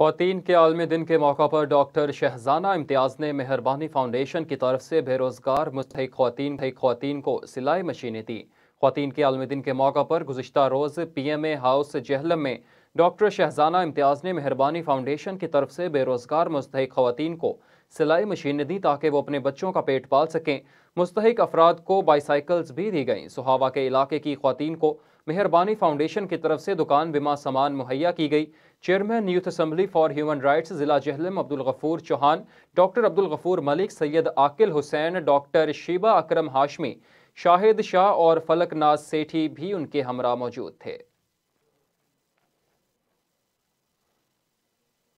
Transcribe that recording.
खातन के आलमी दिन के मौका पर डॉक्टर शहजाना इम्तियाज़ ने मेहरबानी फाउंडेशन की तरफ से बेरोज़गार मुस्तक खातन खातन को सिलाई मशीनें दी खातन के आलमी दिन के मौका पर गुजशत रोज़ P M A house Jhelum में डॉक्टर शहजाना इम्तियाज़ ने मेहरबानी फाउंडेशन की तरफ से बेरोज़गार मुस्तक खातन को सिलाई मशीन दी ताकि वो अपने बच्चों का पेट पाल सकें मुस्तक अफराद को बाईसाइकल्स भी दी गईं सुहावा के इलाके की खातन को मेहरबानी फाउंडेशन की तरफ से दुकान बीमा सामान मुहैया की गई chairman youth assembly for human rights ज़िला जहलम अब्दुल गफूर चौहान डॉक्टर अब्दुल गफूर मलिक सैयद आकिल हुसैन डॉक्टर शीबा अकरम हाशमी शाहिद शाह और नाज सेठी भी उनके हमरा मौजूद थे